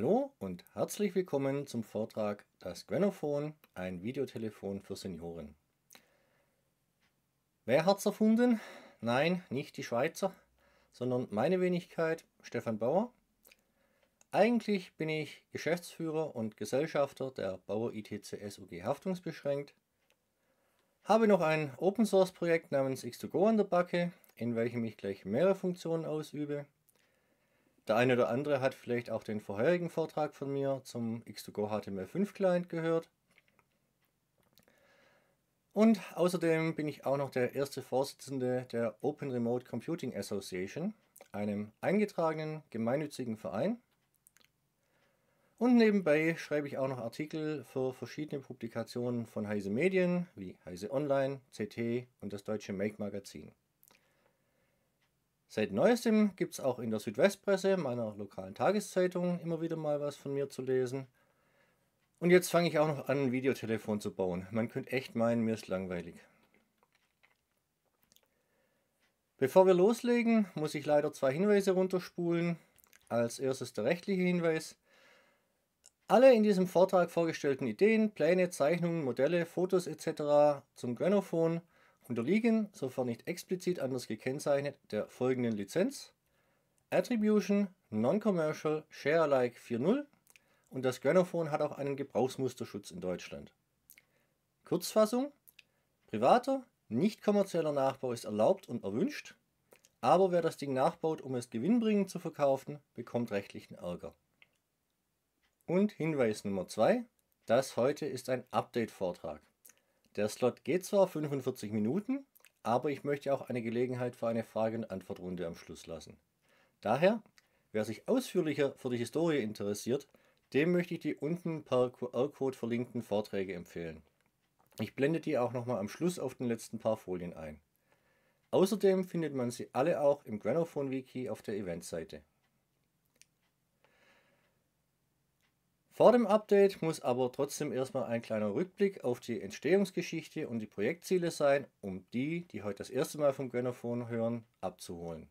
Hallo und herzlich willkommen zum Vortrag Das Grenophon, ein Videotelefon für Senioren. Wer hat's erfunden? Nein, nicht die Schweizer, sondern meine Wenigkeit, Stefan Bauer. Eigentlich bin ich Geschäftsführer und Gesellschafter der Bauer ITCS UG haftungsbeschränkt, habe noch ein Open-Source-Projekt namens X2Go an der Backe, in welchem ich gleich mehrere Funktionen ausübe – der eine oder andere hat vielleicht auch den vorherigen Vortrag von mir zum X2Go HTML5 Client gehört. Und außerdem bin ich auch noch der erste Vorsitzende der Open Remote Computing Association, einem eingetragenen gemeinnützigen Verein. Und nebenbei schreibe ich auch noch Artikel für verschiedene Publikationen von Heise Medien wie Heise Online, CT und das deutsche Make Magazin. Seit neuestem gibt es auch in der Südwestpresse, meiner lokalen Tageszeitung, immer wieder mal was von mir zu lesen. Und jetzt fange ich auch noch an, ein Videotelefon zu bauen. Man könnte echt meinen, mir ist langweilig. Bevor wir loslegen, muss ich leider zwei Hinweise runterspulen. Als erstes der rechtliche Hinweis. Alle in diesem Vortrag vorgestellten Ideen, Pläne, Zeichnungen, Modelle, Fotos etc. zum Grenophon – unterliegen, sofern nicht explizit anders gekennzeichnet, der folgenden Lizenz: Attribution Non-Commercial Share Alike 4.0 und das Grammophon hat auch einen Gebrauchsmusterschutz in Deutschland. Kurzfassung: Privater, nicht kommerzieller Nachbau ist erlaubt und erwünscht, aber wer das Ding nachbaut, um es gewinnbringend zu verkaufen, bekommt rechtlichen Ärger. Und Hinweis Nummer 2: Das heute ist ein Update-Vortrag. Der Slot geht zwar 45 Minuten, aber ich möchte auch eine Gelegenheit für eine Frage- und Antwortrunde am Schluss lassen. Daher, wer sich ausführlicher für die Historie interessiert, dem möchte ich die unten per QR-Code verlinkten Vorträge empfehlen. Ich blende die auch nochmal am Schluss auf den letzten paar Folien ein. Außerdem findet man sie alle auch im Granophone Wiki auf der Eventseite. Vor dem Update muss aber trotzdem erstmal ein kleiner Rückblick auf die Entstehungsgeschichte und die Projektziele sein, um die, die heute das erste Mal vom Gönnerphon hören, abzuholen.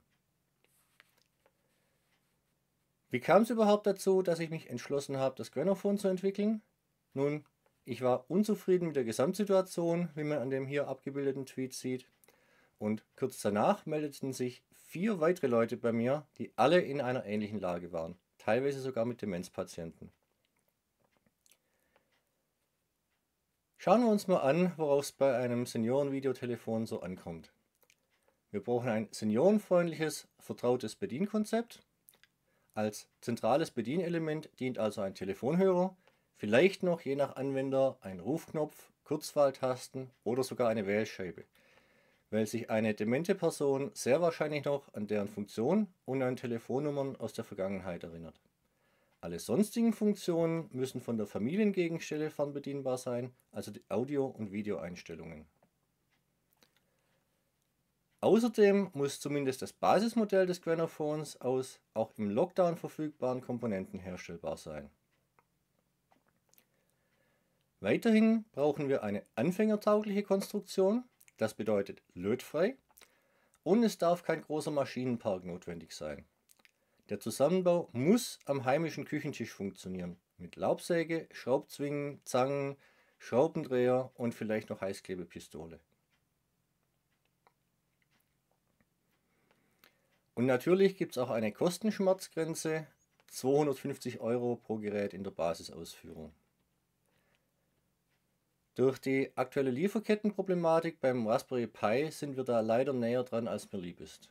Wie kam es überhaupt dazu, dass ich mich entschlossen habe, das Gönnerphon zu entwickeln? Nun, ich war unzufrieden mit der Gesamtsituation, wie man an dem hier abgebildeten Tweet sieht. Und kurz danach meldeten sich vier weitere Leute bei mir, die alle in einer ähnlichen Lage waren, teilweise sogar mit Demenzpatienten. Schauen wir uns mal an, worauf es bei einem Senioren-Videotelefon so ankommt. Wir brauchen ein seniorenfreundliches, vertrautes Bedienkonzept. Als zentrales Bedienelement dient also ein Telefonhörer, vielleicht noch je nach Anwender ein Rufknopf, Kurzwahltasten oder sogar eine Wählscheibe, weil sich eine demente Person sehr wahrscheinlich noch an deren Funktion und an Telefonnummern aus der Vergangenheit erinnert. Alle sonstigen Funktionen müssen von der Familiengegenstelle fernbedienbar sein, also die Audio- und Videoeinstellungen. Außerdem muss zumindest das Basismodell des Gramophones aus auch im Lockdown verfügbaren Komponenten herstellbar sein. Weiterhin brauchen wir eine anfängertaugliche Konstruktion, das bedeutet lötfrei, und es darf kein großer Maschinenpark notwendig sein. Der Zusammenbau muss am heimischen Küchentisch funktionieren. Mit Laubsäge, Schraubzwingen, Zangen, Schraubendreher und vielleicht noch Heißklebepistole. Und natürlich gibt es auch eine Kostenschmerzgrenze, 250 Euro pro Gerät in der Basisausführung. Durch die aktuelle Lieferkettenproblematik beim Raspberry Pi sind wir da leider näher dran, als mir lieb ist.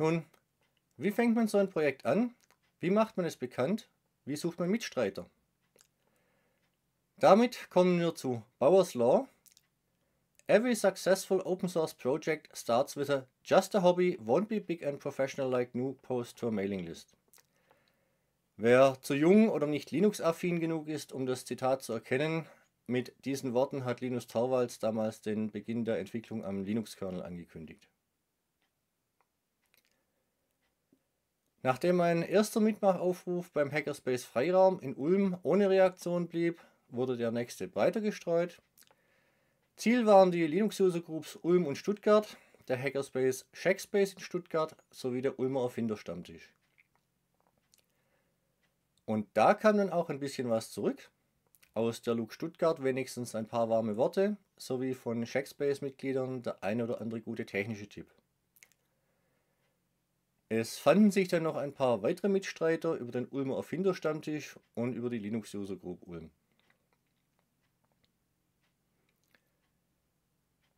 Nun, wie fängt man so ein Projekt an? Wie macht man es bekannt? Wie sucht man Mitstreiter? Damit kommen wir zu Bauer's Law. Every successful open source project starts with a just a hobby, won't be big and professional like new post to a mailing list. Wer zu jung oder nicht Linux-affin genug ist, um das Zitat zu erkennen, mit diesen Worten hat Linus Torvalds damals den Beginn der Entwicklung am Linux-Kernel angekündigt. Nachdem mein erster Mitmachaufruf beim Hackerspace Freiraum in Ulm ohne Reaktion blieb, wurde der nächste breiter gestreut. Ziel waren die Linux-User-Groups Ulm und Stuttgart, der Hackerspace Shackspace in Stuttgart sowie der Ulmer Erfinderstammtisch. Und da kam dann auch ein bisschen was zurück. Aus der Luke Stuttgart wenigstens ein paar warme Worte sowie von Shackspace-Mitgliedern der ein oder andere gute technische Tipp. Es fanden sich dann noch ein paar weitere Mitstreiter über den Ulmer Erfinderstammtisch und über die Linux-User Group Ulm.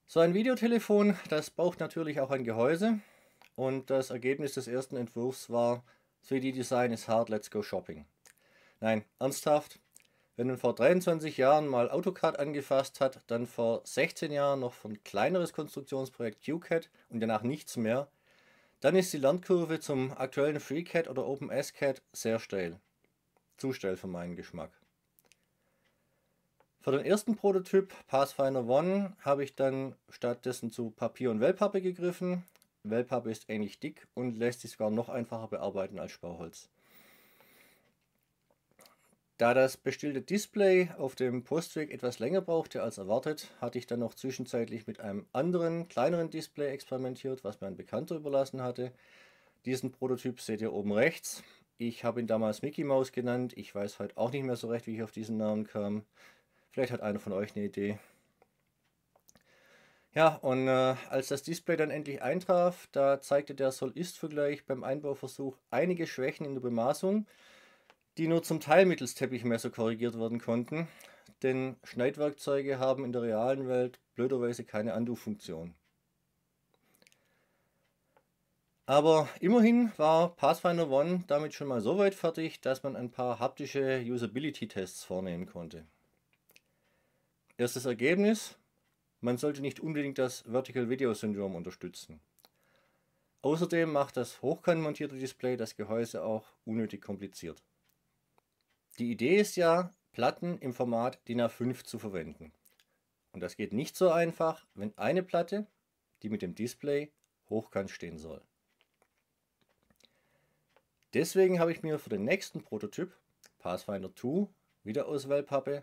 So ein Videotelefon, das braucht natürlich auch ein Gehäuse und das Ergebnis des ersten Entwurfs war 3D Design is hard, let's go shopping. Nein, ernsthaft, wenn man vor 23 Jahren mal AutoCAD angefasst hat, dann vor 16 Jahren noch von kleineres Konstruktionsprojekt QCAD und danach nichts mehr, dann ist die Lernkurve zum aktuellen FreeCAD oder OpenSCAD sehr steil. Zu steil für meinen Geschmack. Für den ersten Prototyp, Pathfinder One, habe ich dann stattdessen zu Papier und Wellpappe gegriffen. Wellpappe ist ähnlich dick und lässt sich sogar noch einfacher bearbeiten als Spauholz. Da das bestellte Display auf dem Postweg etwas länger brauchte als erwartet, hatte ich dann noch zwischenzeitlich mit einem anderen, kleineren Display experimentiert, was mir ein Bekannter überlassen hatte. Diesen Prototyp seht ihr oben rechts. Ich habe ihn damals Mickey Mouse genannt. Ich weiß heute auch nicht mehr so recht, wie ich auf diesen Namen kam. Vielleicht hat einer von euch eine Idee. Ja, und äh, als das Display dann endlich eintraf, da zeigte der Soll-Ist-Vergleich beim Einbauversuch einige Schwächen in der Bemaßung die nur zum Teil mittels Teppichmesser korrigiert werden konnten, denn Schneidwerkzeuge haben in der realen Welt blöderweise keine Undo-Funktion. Aber immerhin war Pathfinder One damit schon mal so weit fertig, dass man ein paar haptische Usability-Tests vornehmen konnte. Erstes Ergebnis, man sollte nicht unbedingt das Vertical Video Syndrome unterstützen. Außerdem macht das hochkant Display das Gehäuse auch unnötig kompliziert. Die Idee ist ja, Platten im Format DIN A5 zu verwenden. Und das geht nicht so einfach, wenn eine Platte, die mit dem Display hochkant stehen soll. Deswegen habe ich mir für den nächsten Prototyp, Pathfinder 2, wieder aus Wellpappe,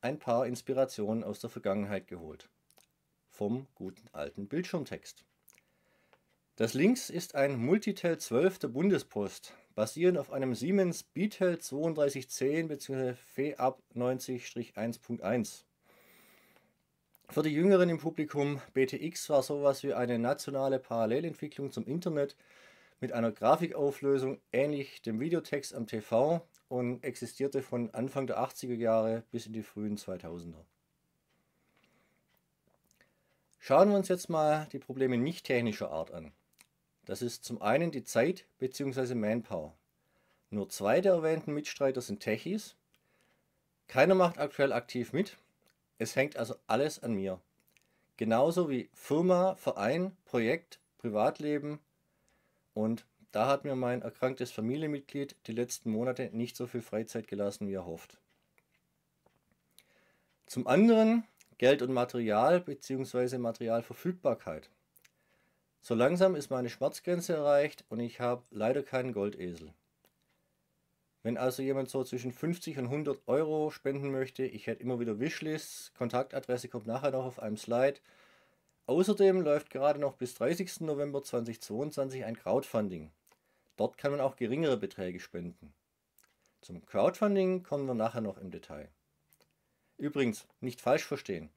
ein paar Inspirationen aus der Vergangenheit geholt. Vom guten alten Bildschirmtext. Das links ist ein Multitel 12 der Bundespost, basierend auf einem Siemens Beetle 3210 bzw. FEAB 90-1.1. Für die Jüngeren im Publikum, BTX war sowas wie eine nationale Parallelentwicklung zum Internet mit einer Grafikauflösung ähnlich dem Videotext am TV und existierte von Anfang der 80er Jahre bis in die frühen 2000er. Schauen wir uns jetzt mal die Probleme nicht technischer Art an. Das ist zum einen die Zeit bzw. Manpower. Nur zwei der erwähnten Mitstreiter sind Techies. Keiner macht aktuell aktiv mit. Es hängt also alles an mir. Genauso wie Firma, Verein, Projekt, Privatleben. Und da hat mir mein erkranktes Familienmitglied die letzten Monate nicht so viel Freizeit gelassen, wie erhofft. Zum anderen Geld und Material bzw. Materialverfügbarkeit. So langsam ist meine Schmerzgrenze erreicht und ich habe leider keinen Goldesel. Wenn also jemand so zwischen 50 und 100 Euro spenden möchte, ich hätte immer wieder Wishlists, Kontaktadresse kommt nachher noch auf einem Slide. Außerdem läuft gerade noch bis 30. November 2022 ein Crowdfunding. Dort kann man auch geringere Beträge spenden. Zum Crowdfunding kommen wir nachher noch im Detail. Übrigens, nicht falsch verstehen.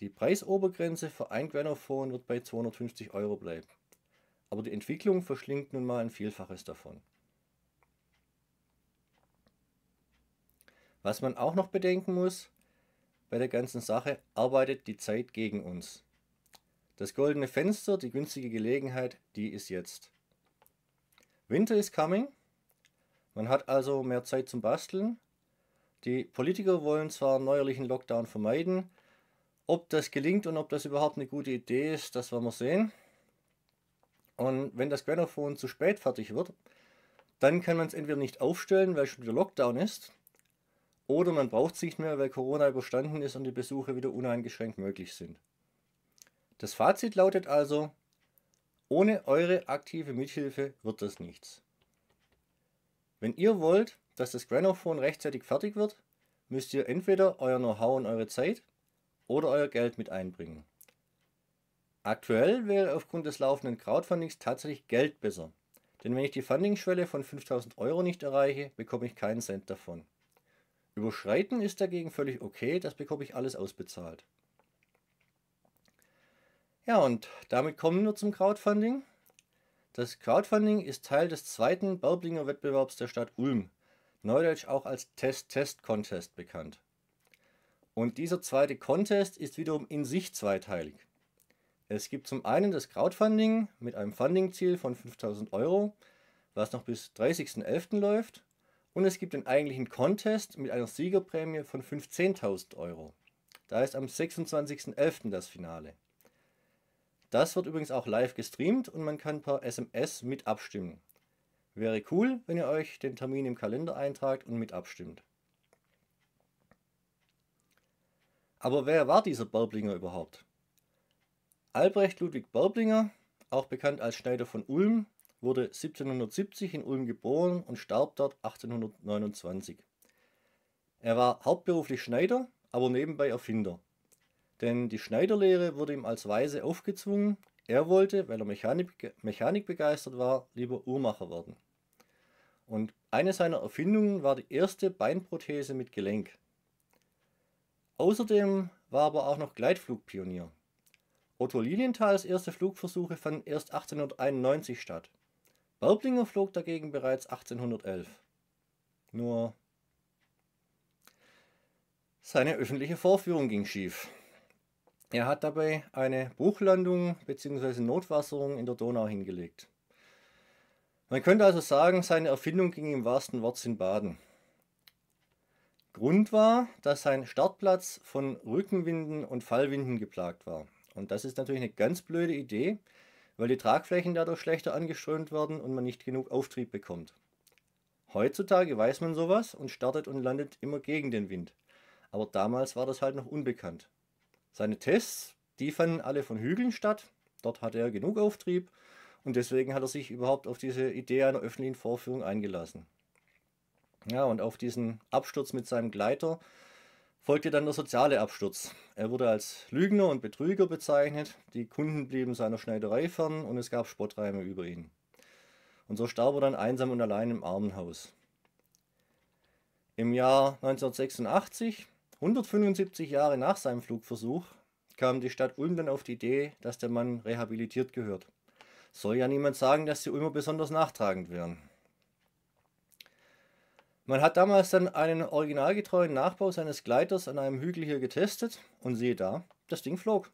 Die Preisobergrenze für ein Grenophon wird bei 250 Euro bleiben. Aber die Entwicklung verschlingt nun mal ein Vielfaches davon. Was man auch noch bedenken muss, bei der ganzen Sache arbeitet die Zeit gegen uns. Das goldene Fenster, die günstige Gelegenheit, die ist jetzt. Winter is coming. Man hat also mehr Zeit zum Basteln. Die Politiker wollen zwar einen neuerlichen Lockdown vermeiden, ob das gelingt und ob das überhaupt eine gute Idee ist, das werden wir sehen. Und wenn das Grammophon zu spät fertig wird, dann kann man es entweder nicht aufstellen, weil schon wieder Lockdown ist, oder man braucht es nicht mehr, weil Corona überstanden ist und die Besuche wieder uneingeschränkt möglich sind. Das Fazit lautet also, ohne eure aktive Mithilfe wird das nichts. Wenn ihr wollt, dass das Granophon rechtzeitig fertig wird, müsst ihr entweder euer Know-how und eure Zeit oder euer Geld mit einbringen. Aktuell wäre aufgrund des laufenden Crowdfundings tatsächlich Geld besser. Denn wenn ich die Funding-Schwelle von 5000 Euro nicht erreiche, bekomme ich keinen Cent davon. Überschreiten ist dagegen völlig okay, das bekomme ich alles ausbezahlt. Ja, und damit kommen wir zum Crowdfunding. Das Crowdfunding ist Teil des zweiten Baublinger Wettbewerbs der Stadt Ulm, neudeutsch auch als Test-Test-Contest bekannt. Und dieser zweite Contest ist wiederum in sich zweiteilig. Es gibt zum einen das Crowdfunding mit einem Fundingziel von 5000 Euro, was noch bis 30.11. läuft. Und es gibt den eigentlichen Contest mit einer Siegerprämie von 15.000 Euro. Da ist am 26.11. das Finale. Das wird übrigens auch live gestreamt und man kann per SMS mit abstimmen. Wäre cool, wenn ihr euch den Termin im Kalender eintragt und mit abstimmt. Aber wer war dieser Börblinger überhaupt? Albrecht Ludwig Börblinger, auch bekannt als Schneider von Ulm, wurde 1770 in Ulm geboren und starb dort 1829. Er war hauptberuflich Schneider, aber nebenbei Erfinder. Denn die Schneiderlehre wurde ihm als Weise aufgezwungen. Er wollte, weil er Mechanik, Mechanik begeistert war, lieber Uhrmacher werden. Und eine seiner Erfindungen war die erste Beinprothese mit Gelenk. Außerdem war aber auch noch Gleitflugpionier. Otto Lilienthal's erste Flugversuche fanden erst 1891 statt. Baublinger flog dagegen bereits 1811. Nur seine öffentliche Vorführung ging schief. Er hat dabei eine Buchlandung bzw. Notwasserung in der Donau hingelegt. Man könnte also sagen, seine Erfindung ging im wahrsten Wortsinn baden. Grund war, dass sein Startplatz von Rückenwinden und Fallwinden geplagt war. Und das ist natürlich eine ganz blöde Idee, weil die Tragflächen dadurch schlechter angeströmt werden und man nicht genug Auftrieb bekommt. Heutzutage weiß man sowas und startet und landet immer gegen den Wind. Aber damals war das halt noch unbekannt. Seine Tests, die fanden alle von Hügeln statt. Dort hatte er genug Auftrieb und deswegen hat er sich überhaupt auf diese Idee einer öffentlichen Vorführung eingelassen. Ja, und auf diesen Absturz mit seinem Gleiter folgte dann der soziale Absturz. Er wurde als Lügner und Betrüger bezeichnet, die Kunden blieben seiner Schneiderei fern und es gab Spottreime über ihn. Und so starb er dann einsam und allein im Armenhaus. Im Jahr 1986, 175 Jahre nach seinem Flugversuch, kam die Stadt Ulm dann auf die Idee, dass der Mann rehabilitiert gehört. Soll ja niemand sagen, dass die Ulmer besonders nachtragend wären. Man hat damals dann einen originalgetreuen Nachbau seines Gleiters an einem Hügel hier getestet und siehe da, das Ding flog.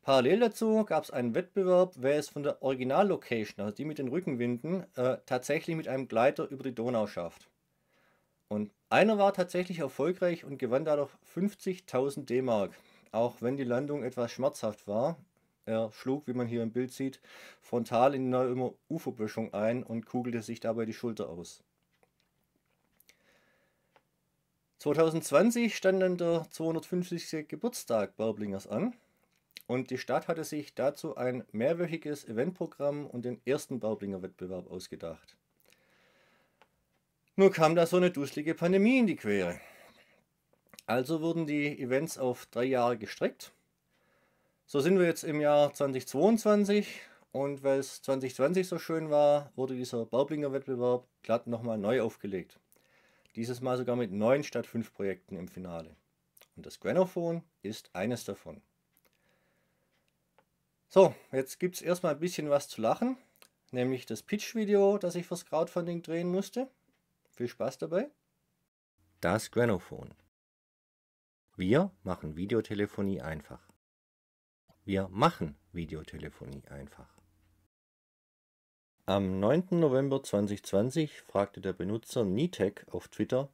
Parallel dazu gab es einen Wettbewerb, wer es von der Originallocation, also die mit den Rückenwinden, äh, tatsächlich mit einem Gleiter über die Donau schafft. Und einer war tatsächlich erfolgreich und gewann dadurch 50.000 D-Mark. Auch wenn die Landung etwas schmerzhaft war, er schlug, wie man hier im Bild sieht, frontal in die Neuömer Uferböschung ein und kugelte sich dabei die Schulter aus. 2020 stand dann der 250. Geburtstag Baublingers an und die Stadt hatte sich dazu ein mehrwöchiges Eventprogramm und den ersten Baublinger Wettbewerb ausgedacht. Nur kam da so eine duselige Pandemie in die Quere. Also wurden die Events auf drei Jahre gestreckt. So sind wir jetzt im Jahr 2022 und weil es 2020 so schön war, wurde dieser Baublinger Wettbewerb glatt nochmal neu aufgelegt. Dieses Mal sogar mit neun statt fünf Projekten im Finale. Und das Granophon ist eines davon. So, jetzt gibt es erstmal ein bisschen was zu lachen, nämlich das Pitch-Video, das ich fürs Crowdfunding drehen musste. Viel Spaß dabei. Das Granophon. Wir machen Videotelefonie einfach. Wir machen Videotelefonie einfach. Am 9. November 2020 fragte der Benutzer Nitec auf Twitter: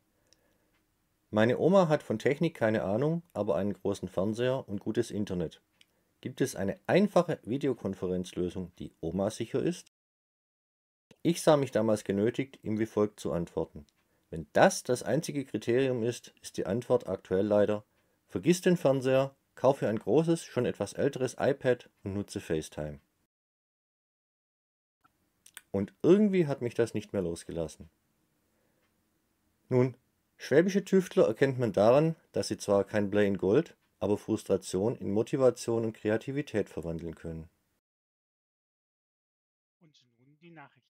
Meine Oma hat von Technik keine Ahnung, aber einen großen Fernseher und gutes Internet. Gibt es eine einfache Videokonferenzlösung, die Oma sicher ist? Ich sah mich damals genötigt, ihm wie folgt zu antworten. Wenn das das einzige Kriterium ist, ist die Antwort aktuell leider: Vergiss den Fernseher, kaufe ein großes, schon etwas älteres iPad und nutze FaceTime. Und irgendwie hat mich das nicht mehr losgelassen. Nun, schwäbische Tüftler erkennt man daran, dass sie zwar kein Blei in Gold, aber Frustration in Motivation und Kreativität verwandeln können. Und nun die Nachrichten.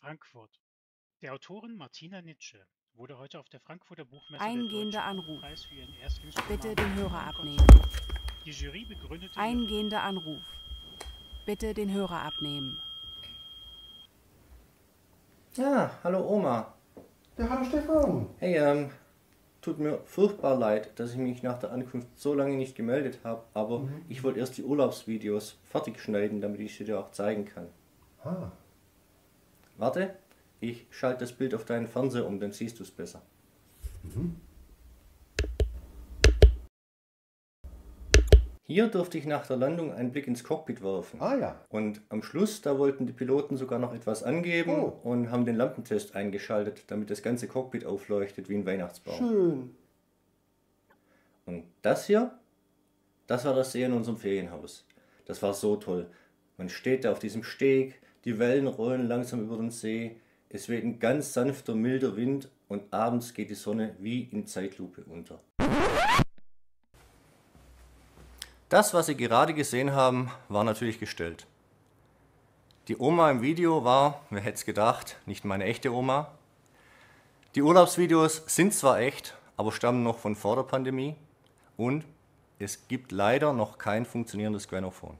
Frankfurt. Der Autorin Martina Nitsche wurde heute auf der Frankfurter Buchmesse Eingehender Anruf. Bitte den Hörer abnehmen. Die Jury begründete Eingehender Anruf. Bitte den Hörer abnehmen. Ja, hallo Oma. Ja, hallo Stefan. Hey, ähm, tut mir furchtbar leid, dass ich mich nach der Ankunft so lange nicht gemeldet habe, aber mhm. ich wollte erst die Urlaubsvideos fertig schneiden, damit ich sie dir auch zeigen kann. Ah. Warte, ich schalte das Bild auf deinen Fernseher um, dann siehst du es besser. Mhm. Hier durfte ich nach der Landung einen Blick ins Cockpit werfen. Ah ja. Und am Schluss, da wollten die Piloten sogar noch etwas angeben oh. und haben den Lampentest eingeschaltet, damit das ganze Cockpit aufleuchtet wie ein Weihnachtsbaum. Schön. Und das hier, das war das See in unserem Ferienhaus. Das war so toll. Man steht da auf diesem Steg, die Wellen rollen langsam über den See, es weht ein ganz sanfter, milder Wind und abends geht die Sonne wie in Zeitlupe unter. Das, was Sie gerade gesehen haben, war natürlich gestellt. Die Oma im Video war, wer hätte es gedacht, nicht meine echte Oma. Die Urlaubsvideos sind zwar echt, aber stammen noch von vor der Pandemie und es gibt leider noch kein funktionierendes Granophone.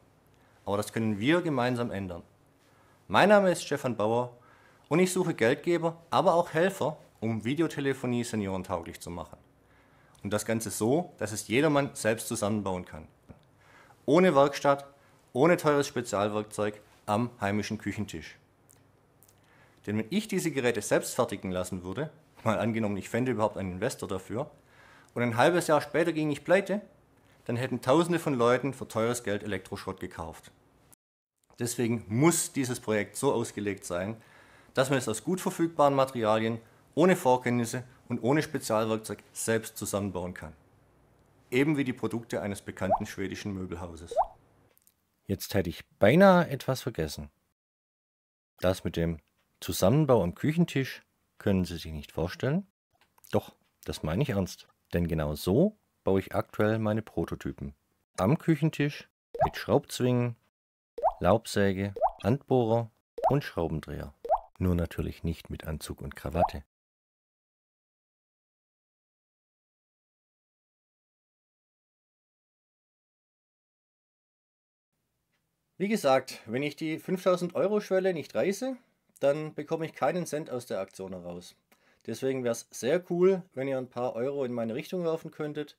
Aber das können wir gemeinsam ändern. Mein Name ist Stefan Bauer und ich suche Geldgeber, aber auch Helfer, um Videotelefonie seniorentauglich zu machen. Und das Ganze so, dass es jedermann selbst zusammenbauen kann ohne Werkstatt, ohne teures Spezialwerkzeug am heimischen Küchentisch. Denn wenn ich diese Geräte selbst fertigen lassen würde, mal angenommen, ich fände überhaupt einen Investor dafür, und ein halbes Jahr später ging ich pleite, dann hätten Tausende von Leuten für teures Geld Elektroschrott gekauft. Deswegen muss dieses Projekt so ausgelegt sein, dass man es aus gut verfügbaren Materialien, ohne Vorkenntnisse und ohne Spezialwerkzeug selbst zusammenbauen kann eben wie die Produkte eines bekannten schwedischen Möbelhauses. Jetzt hätte ich beinahe etwas vergessen. Das mit dem Zusammenbau am Küchentisch können Sie sich nicht vorstellen? Doch, das meine ich ernst. Denn genau so baue ich aktuell meine Prototypen. Am Küchentisch mit Schraubzwingen, Laubsäge, Handbohrer und Schraubendreher. Nur natürlich nicht mit Anzug und Krawatte. Wie gesagt, wenn ich die 5000 Euro Schwelle nicht reiße, dann bekomme ich keinen Cent aus der Aktion heraus. Deswegen wäre es sehr cool, wenn ihr ein paar Euro in meine Richtung werfen könntet.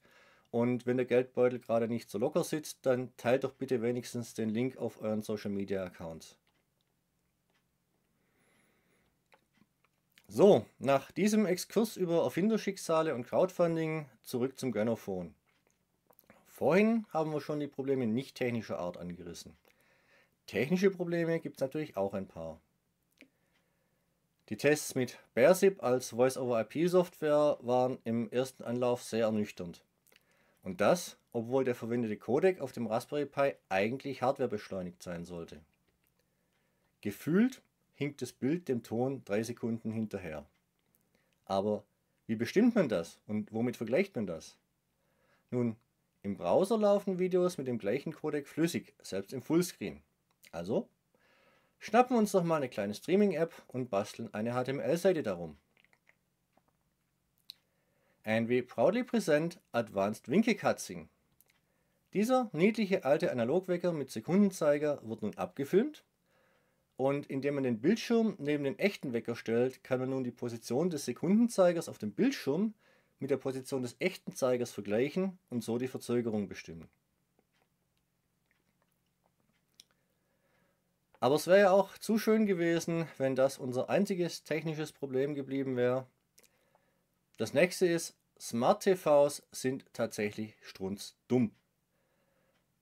Und wenn der Geldbeutel gerade nicht so locker sitzt, dann teilt doch bitte wenigstens den Link auf euren Social Media Accounts. So, nach diesem Exkurs über Erfinderschicksale und Crowdfunding zurück zum Gönnerphone. Vorhin haben wir schon die Probleme nicht technischer Art angerissen. Technische Probleme gibt es natürlich auch ein paar. Die Tests mit Bearsip als Voice-over-IP-Software waren im ersten Anlauf sehr ernüchternd. Und das, obwohl der verwendete Codec auf dem Raspberry Pi eigentlich hardwarebeschleunigt sein sollte. Gefühlt hinkt das Bild dem Ton drei Sekunden hinterher. Aber wie bestimmt man das und womit vergleicht man das? Nun, im Browser laufen Videos mit dem gleichen Codec flüssig, selbst im Fullscreen. Also schnappen wir uns doch mal eine kleine Streaming-App und basteln eine HTML-Seite darum. And we proudly present Advanced Winkelkatzing. Dieser niedliche alte Analogwecker mit Sekundenzeiger wird nun abgefilmt und indem man den Bildschirm neben den echten Wecker stellt, kann man nun die Position des Sekundenzeigers auf dem Bildschirm mit der Position des echten Zeigers vergleichen und so die Verzögerung bestimmen. Aber es wäre ja auch zu schön gewesen, wenn das unser einziges technisches Problem geblieben wäre. Das nächste ist, Smart TVs sind tatsächlich strunzdumm.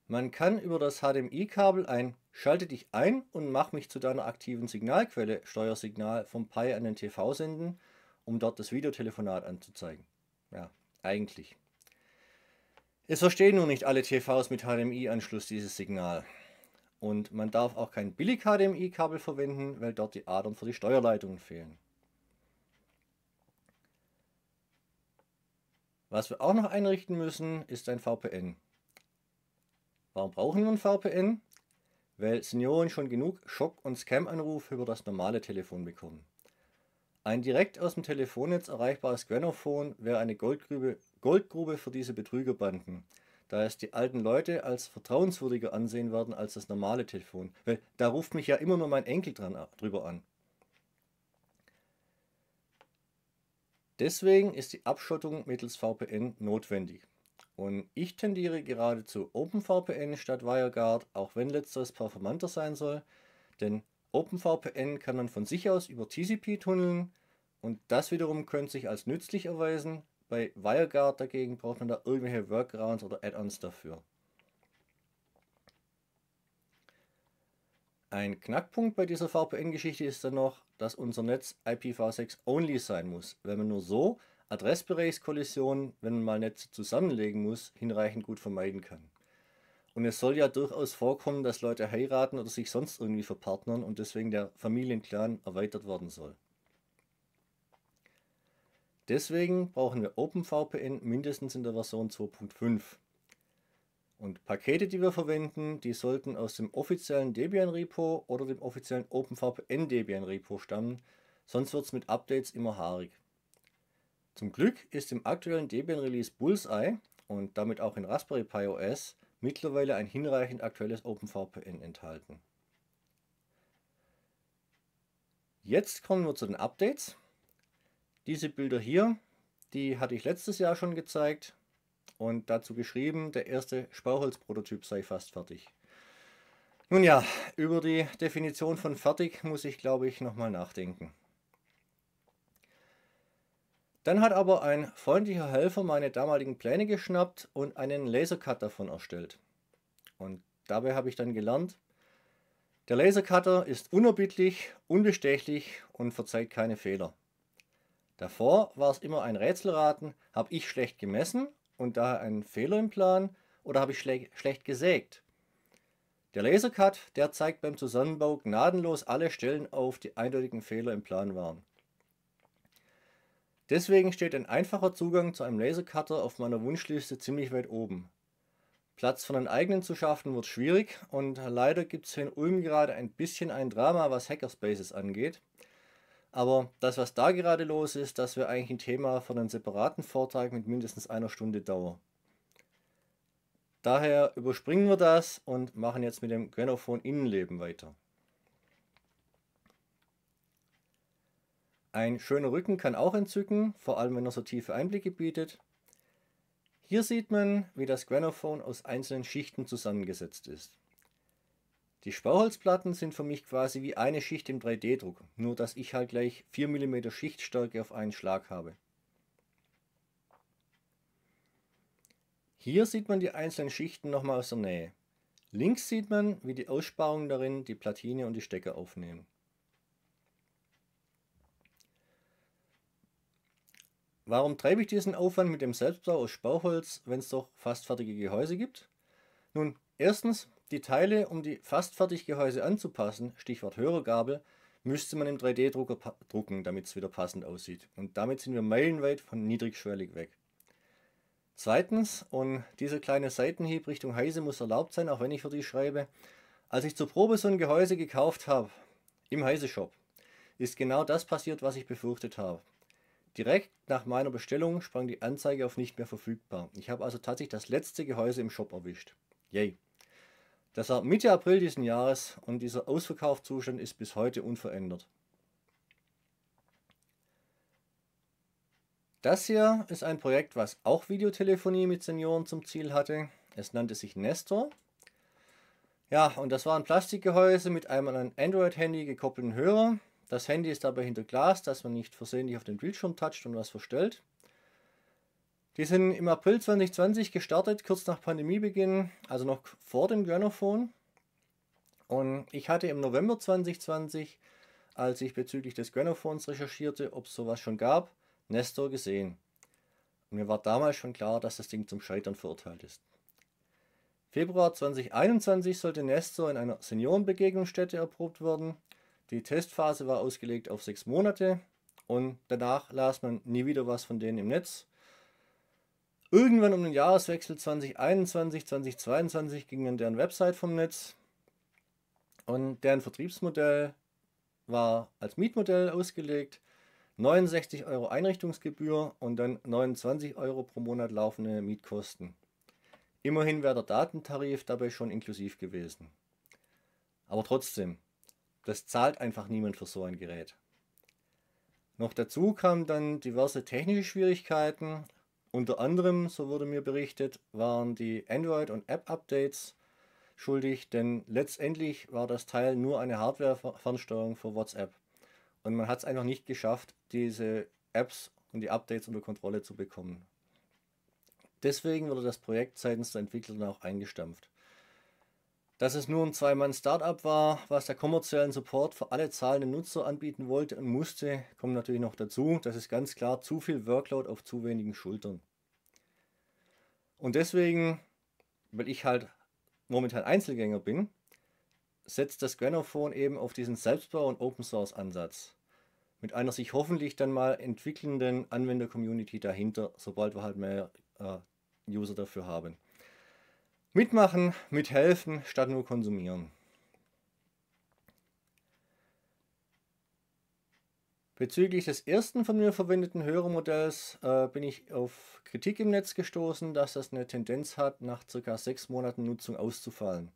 Man kann über das HDMI-Kabel ein Schalte dich ein und mach mich zu deiner aktiven Signalquelle Steuersignal vom Pi an den TV senden, um dort das Videotelefonat anzuzeigen. Ja, eigentlich. Es verstehen nur nicht alle TVs mit HDMI-Anschluss dieses Signal. Und man darf auch kein Billig-HDMI-Kabel verwenden, weil dort die Adern für die Steuerleitungen fehlen. Was wir auch noch einrichten müssen, ist ein VPN. Warum brauchen wir ein VPN? Weil Senioren schon genug Schock- und Scam-Anrufe über das normale Telefon bekommen. Ein direkt aus dem Telefonnetz erreichbares Gwenophon wäre eine Goldgrube, Goldgrube für diese Betrügerbanden da es die alten Leute als vertrauenswürdiger ansehen werden als das normale Telefon. Weil da ruft mich ja immer nur mein Enkel dran, drüber an. Deswegen ist die Abschottung mittels VPN notwendig. Und ich tendiere gerade zu OpenVPN statt WireGuard, auch wenn letzteres performanter sein soll, denn OpenVPN kann man von sich aus über TCP tunneln und das wiederum könnte sich als nützlich erweisen, bei WireGuard dagegen braucht man da irgendwelche Workarounds oder Add-ons dafür. Ein Knackpunkt bei dieser VPN-Geschichte ist dann noch, dass unser Netz IPv6-only sein muss, weil man nur so Adressbereichskollisionen, wenn man mal Netze zusammenlegen muss, hinreichend gut vermeiden kann. Und es soll ja durchaus vorkommen, dass Leute heiraten oder sich sonst irgendwie verpartnern und deswegen der Familienclan erweitert werden soll. Deswegen brauchen wir OpenVPN mindestens in der Version 2.5. Und Pakete, die wir verwenden, die sollten aus dem offiziellen Debian-Repo oder dem offiziellen OpenVPN Debian-Repo stammen, sonst wird es mit Updates immer haarig. Zum Glück ist im aktuellen Debian-Release Bullseye und damit auch in Raspberry Pi OS mittlerweile ein hinreichend aktuelles OpenVPN enthalten. Jetzt kommen wir zu den Updates. Diese Bilder hier, die hatte ich letztes Jahr schon gezeigt und dazu geschrieben, der erste Spauholzprototyp sei fast fertig. Nun ja, über die Definition von fertig muss ich, glaube ich, nochmal nachdenken. Dann hat aber ein freundlicher Helfer meine damaligen Pläne geschnappt und einen Lasercut davon erstellt. Und dabei habe ich dann gelernt, der Lasercutter ist unerbittlich, unbestechlich und verzeiht keine Fehler. Davor war es immer ein Rätselraten, habe ich schlecht gemessen und daher einen Fehler im Plan oder habe ich schle schlecht gesägt. Der Lasercut, der zeigt beim Zusammenbau gnadenlos alle Stellen auf, die eindeutigen Fehler im Plan waren. Deswegen steht ein einfacher Zugang zu einem Lasercutter auf meiner Wunschliste ziemlich weit oben. Platz von einen eigenen zu schaffen wird schwierig und leider gibt es in Ulm gerade ein bisschen ein Drama, was Hackerspaces angeht. Aber das, was da gerade los ist, das wäre eigentlich ein Thema für einen separaten Vortrag mit mindestens einer Stunde Dauer. Daher überspringen wir das und machen jetzt mit dem Gönnerphon Innenleben weiter. Ein schöner Rücken kann auch entzücken, vor allem wenn er so tiefe Einblicke bietet. Hier sieht man, wie das Granophon aus einzelnen Schichten zusammengesetzt ist. Die Sperrholzplatten sind für mich quasi wie eine Schicht im 3D-Druck, nur dass ich halt gleich 4 mm Schichtstärke auf einen Schlag habe. Hier sieht man die einzelnen Schichten nochmal aus der Nähe. Links sieht man, wie die Aussparungen darin die Platine und die Stecker aufnehmen. Warum treibe ich diesen Aufwand mit dem Selbstbau aus Spauholz, wenn es doch fast fertige Gehäuse gibt? Nun, erstens, die Teile, um die Fastfertiggehäuse anzupassen, Stichwort Hörergabel, müsste man im 3D-Drucker drucken, damit es wieder passend aussieht. Und damit sind wir meilenweit von niedrigschwellig weg. Zweitens, und dieser kleine Seitenhieb Richtung Heise muss erlaubt sein, auch wenn ich für die schreibe, als ich zur Probe so ein Gehäuse gekauft habe, im Heise-Shop, ist genau das passiert, was ich befürchtet habe. Direkt nach meiner Bestellung sprang die Anzeige auf nicht mehr verfügbar. Ich habe also tatsächlich das letzte Gehäuse im Shop erwischt. Yay! Das war Mitte April diesen Jahres und dieser Ausverkaufszustand ist bis heute unverändert. Das hier ist ein Projekt, was auch Videotelefonie mit Senioren zum Ziel hatte. Es nannte sich Nestor. Ja, und das war ein Plastikgehäuse mit einem an ein Android-Handy gekoppelten Hörer. Das Handy ist dabei hinter Glas, dass man nicht versehentlich auf den Bildschirm toucht und was verstellt. Die sind im April 2020 gestartet, kurz nach Pandemiebeginn, also noch vor dem Granophon. Und ich hatte im November 2020, als ich bezüglich des Granophons recherchierte, ob es sowas schon gab, Nestor gesehen. Und mir war damals schon klar, dass das Ding zum Scheitern verurteilt ist. Februar 2021 sollte Nestor in einer Seniorenbegegnungsstätte erprobt werden. Die Testphase war ausgelegt auf sechs Monate und danach las man nie wieder was von denen im Netz. Irgendwann um den Jahreswechsel 2021, 2022 ging dann deren Website vom Netz und deren Vertriebsmodell war als Mietmodell ausgelegt. 69 Euro Einrichtungsgebühr und dann 29 Euro pro Monat laufende Mietkosten. Immerhin wäre der Datentarif dabei schon inklusiv gewesen. Aber trotzdem, das zahlt einfach niemand für so ein Gerät. Noch dazu kamen dann diverse technische Schwierigkeiten, unter anderem, so wurde mir berichtet, waren die Android- und App-Updates schuldig, denn letztendlich war das Teil nur eine Hardware-Fernsteuerung für WhatsApp. Und man hat es einfach nicht geschafft, diese Apps und die Updates unter Kontrolle zu bekommen. Deswegen wurde das Projekt seitens der Entwickler dann auch eingestampft. Dass es nur ein Zwei-Mann-Startup war, was der kommerziellen Support für alle zahlenden Nutzer anbieten wollte und musste, kommt natürlich noch dazu. Das ist ganz klar zu viel Workload auf zu wenigen Schultern. Und deswegen, weil ich halt momentan Einzelgänger bin, setzt das Granophone eben auf diesen Selbstbau- und Open-Source-Ansatz. Mit einer sich hoffentlich dann mal entwickelnden Anwender-Community dahinter, sobald wir halt mehr äh, User dafür haben. Mitmachen, mithelfen, statt nur konsumieren. Bezüglich des ersten von mir verwendeten Hörermodells äh, bin ich auf Kritik im Netz gestoßen, dass das eine Tendenz hat, nach ca. sechs Monaten Nutzung auszufallen.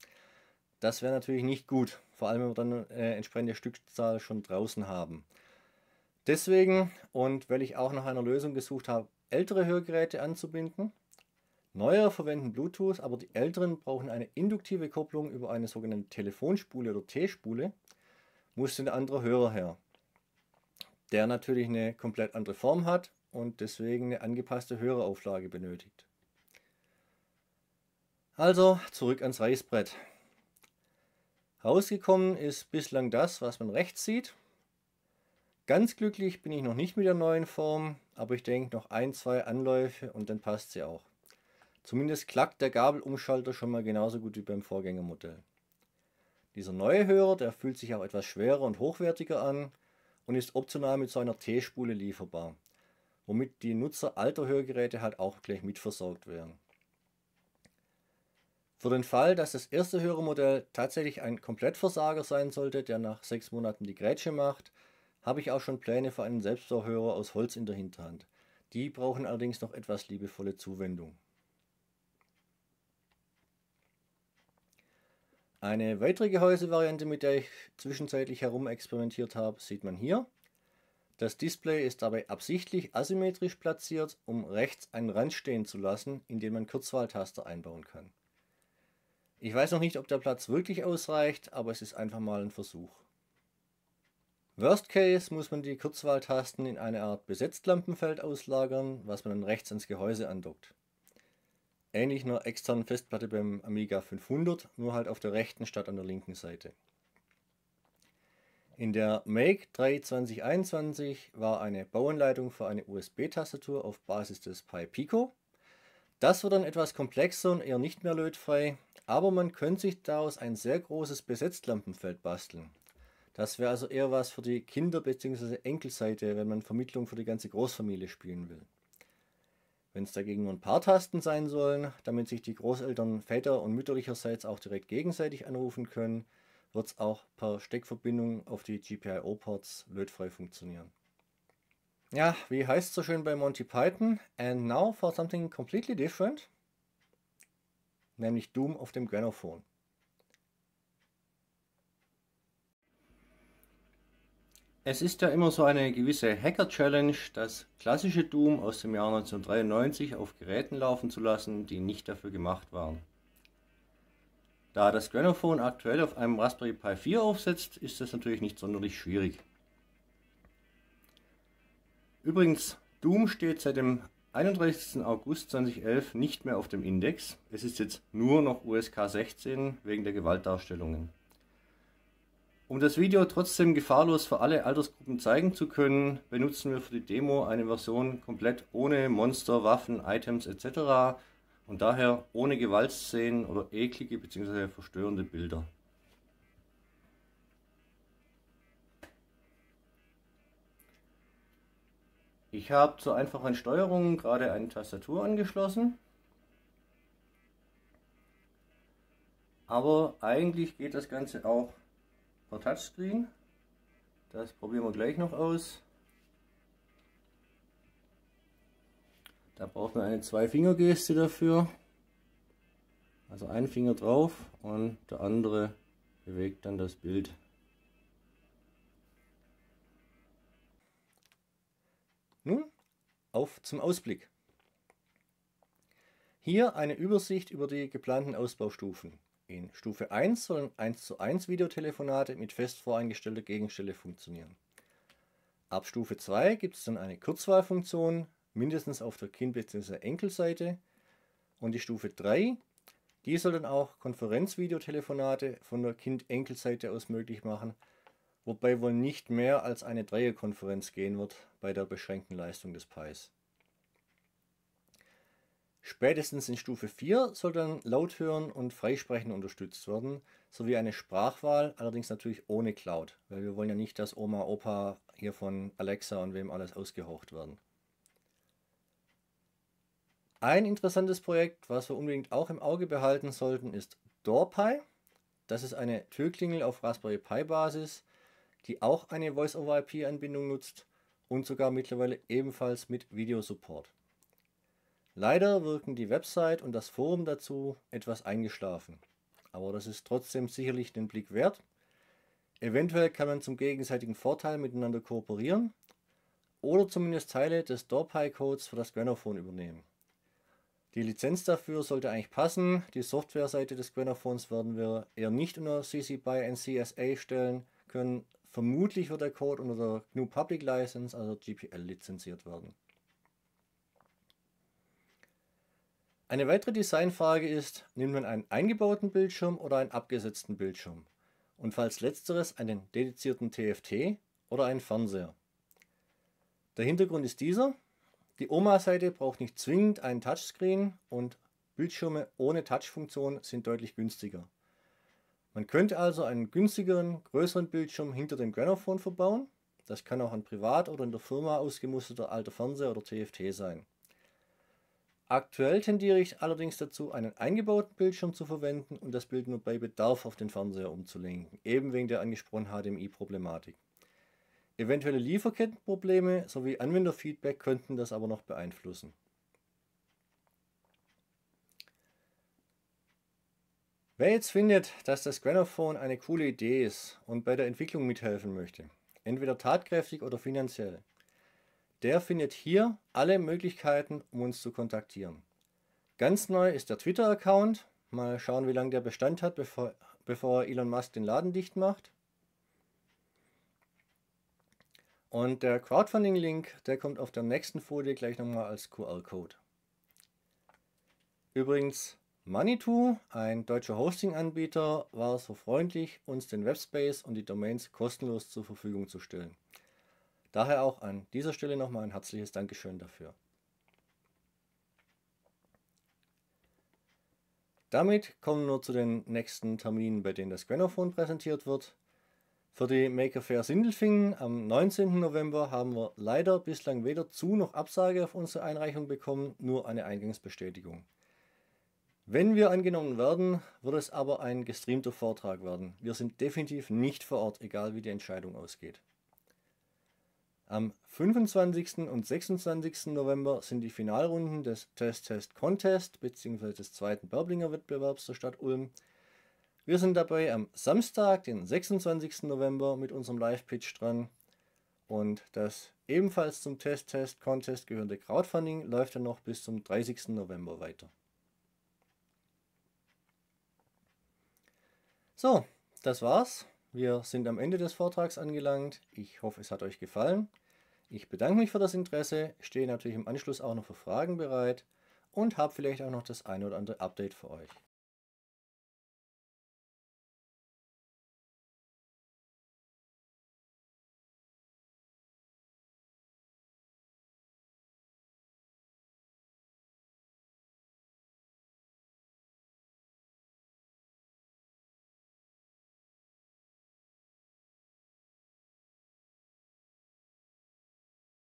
Das wäre natürlich nicht gut, vor allem wenn wir dann eine äh, entsprechende Stückzahl schon draußen haben. Deswegen und weil ich auch nach einer Lösung gesucht habe, ältere Hörgeräte anzubinden, Neuer verwenden Bluetooth, aber die älteren brauchen eine induktive Kopplung über eine sogenannte Telefonspule oder T-Spule, Muss ein anderer Hörer her, der natürlich eine komplett andere Form hat und deswegen eine angepasste Hörerauflage benötigt. Also zurück ans Reißbrett. Rausgekommen ist bislang das, was man rechts sieht. Ganz glücklich bin ich noch nicht mit der neuen Form, aber ich denke noch ein, zwei Anläufe und dann passt sie auch. Zumindest klackt der Gabelumschalter schon mal genauso gut wie beim Vorgängermodell. Dieser neue Hörer, der fühlt sich auch etwas schwerer und hochwertiger an und ist optional mit so einer T-Spule lieferbar, womit die Nutzer alter Hörgeräte halt auch gleich mitversorgt werden. Für den Fall, dass das erste Hörermodell tatsächlich ein Komplettversager sein sollte, der nach sechs Monaten die Grätsche macht, habe ich auch schon Pläne für einen Selbstbauhörer aus Holz in der Hinterhand. Die brauchen allerdings noch etwas liebevolle Zuwendung. Eine weitere Gehäusevariante, mit der ich zwischenzeitlich herumexperimentiert habe, sieht man hier. Das Display ist dabei absichtlich asymmetrisch platziert, um rechts einen Rand stehen zu lassen, in den man Kurzwahltaster einbauen kann. Ich weiß noch nicht, ob der Platz wirklich ausreicht, aber es ist einfach mal ein Versuch. Worst Case muss man die Kurzwahltasten in eine Art Besetztlampenfeld auslagern, was man dann rechts ans Gehäuse andockt ähnlich einer externen Festplatte beim Amiga 500, nur halt auf der rechten statt an der linken Seite. In der Make 3 2021 war eine Bauanleitung für eine USB-Tastatur auf Basis des Pi Pico. Das wird dann etwas komplexer und eher nicht mehr lötfrei, aber man könnte sich daraus ein sehr großes Besetzlampenfeld basteln. Das wäre also eher was für die Kinder- bzw. Enkelseite, wenn man Vermittlung für die ganze Großfamilie spielen will. Wenn es dagegen nur ein paar Tasten sein sollen, damit sich die Großeltern väter- und mütterlicherseits auch direkt gegenseitig anrufen können, wird es auch per Steckverbindung auf die GPIO-Ports lötfrei funktionieren. Ja, wie heißt es so schön bei Monty Python? And now for something completely different, nämlich Doom auf dem Granophone. Es ist ja immer so eine gewisse Hacker-Challenge, das klassische Doom aus dem Jahr 1993 auf Geräten laufen zu lassen, die nicht dafür gemacht waren. Da das Granophone aktuell auf einem Raspberry Pi 4 aufsetzt, ist das natürlich nicht sonderlich schwierig. Übrigens, Doom steht seit dem 31. August 2011 nicht mehr auf dem Index. Es ist jetzt nur noch USK 16 wegen der Gewaltdarstellungen. Um das Video trotzdem gefahrlos für alle Altersgruppen zeigen zu können, benutzen wir für die Demo eine Version komplett ohne Monster, Waffen, Items etc. und daher ohne Gewaltszenen oder eklige bzw. verstörende Bilder. Ich habe zur einfachen Steuerung gerade eine Tastatur angeschlossen. Aber eigentlich geht das Ganze auch per Touchscreen. Das probieren wir gleich noch aus. Da braucht man eine Zwei-Finger-Geste dafür. Also ein Finger drauf und der andere bewegt dann das Bild. Nun auf zum Ausblick. Hier eine Übersicht über die geplanten Ausbaustufen. In Stufe 1 sollen 1 zu 1 Videotelefonate mit fest voreingestellter Gegenstelle funktionieren. Ab Stufe 2 gibt es dann eine Kurzwahlfunktion, mindestens auf der Kind- bzw. Enkelseite. Und die Stufe 3, die soll dann auch Konferenzvideotelefonate von der Kind-Enkelseite aus möglich machen, wobei wohl nicht mehr als eine Dreierkonferenz gehen wird bei der beschränkten Leistung des Pis. Spätestens in Stufe 4 soll dann Lauthören und Freisprechen unterstützt werden, sowie eine Sprachwahl, allerdings natürlich ohne Cloud, weil wir wollen ja nicht, dass Oma, Opa hier von Alexa und wem alles ausgehocht werden. Ein interessantes Projekt, was wir unbedingt auch im Auge behalten sollten, ist DoorPi. Das ist eine Türklingel auf Raspberry Pi Basis, die auch eine Voice-over-IP-Anbindung nutzt und sogar mittlerweile ebenfalls mit Videosupport. Leider wirken die Website und das Forum dazu etwas eingeschlafen. Aber das ist trotzdem sicherlich den Blick wert. Eventuell kann man zum gegenseitigen Vorteil miteinander kooperieren oder zumindest Teile des DORPI-Codes für das Granophone übernehmen. Die Lizenz dafür sollte eigentlich passen. Die Softwareseite des Granophones werden wir eher nicht unter CC BY NCSA stellen können. Vermutlich wird der Code unter der GNU Public License, also GPL, lizenziert werden. Eine weitere Designfrage ist, nimmt man einen eingebauten Bildschirm oder einen abgesetzten Bildschirm? Und falls letzteres einen dedizierten TFT oder einen Fernseher? Der Hintergrund ist dieser. Die Oma-Seite braucht nicht zwingend einen Touchscreen und Bildschirme ohne Touchfunktion sind deutlich günstiger. Man könnte also einen günstigeren, größeren Bildschirm hinter dem Granophone verbauen. Das kann auch ein privat oder in der Firma ausgemusterter alter Fernseher oder TFT sein. Aktuell tendiere ich allerdings dazu, einen eingebauten Bildschirm zu verwenden und das Bild nur bei Bedarf auf den Fernseher umzulenken, eben wegen der angesprochenen HDMI-Problematik. Eventuelle Lieferkettenprobleme sowie Anwenderfeedback könnten das aber noch beeinflussen. Wer jetzt findet, dass das Granophone eine coole Idee ist und bei der Entwicklung mithelfen möchte, entweder tatkräftig oder finanziell, der findet hier alle Möglichkeiten, um uns zu kontaktieren. Ganz neu ist der Twitter-Account. Mal schauen, wie lange der Bestand hat, bevor, bevor Elon Musk den Laden dicht macht. Und der Crowdfunding-Link, der kommt auf der nächsten Folie gleich nochmal als QR-Code. Übrigens, Manitou, ein deutscher Hosting-Anbieter, war so freundlich, uns den Webspace und die Domains kostenlos zur Verfügung zu stellen. Daher auch an dieser Stelle nochmal ein herzliches Dankeschön dafür. Damit kommen wir zu den nächsten Terminen, bei denen das Grammophon präsentiert wird. Für die Maker Fair Sindelfingen am 19. November haben wir leider bislang weder Zu- noch Absage auf unsere Einreichung bekommen, nur eine Eingangsbestätigung. Wenn wir angenommen werden, wird es aber ein gestreamter Vortrag werden. Wir sind definitiv nicht vor Ort, egal wie die Entscheidung ausgeht. Am 25. und 26. November sind die Finalrunden des Test Test Contest bzw. des zweiten Börblinger Wettbewerbs der Stadt Ulm. Wir sind dabei am Samstag, den 26. November, mit unserem Live-Pitch dran. Und das ebenfalls zum Test Test Contest gehörende Crowdfunding läuft dann noch bis zum 30. November weiter. So, das war's. Wir sind am Ende des Vortrags angelangt. Ich hoffe, es hat euch gefallen. Ich bedanke mich für das Interesse, stehe natürlich im Anschluss auch noch für Fragen bereit und habe vielleicht auch noch das ein oder andere Update für euch.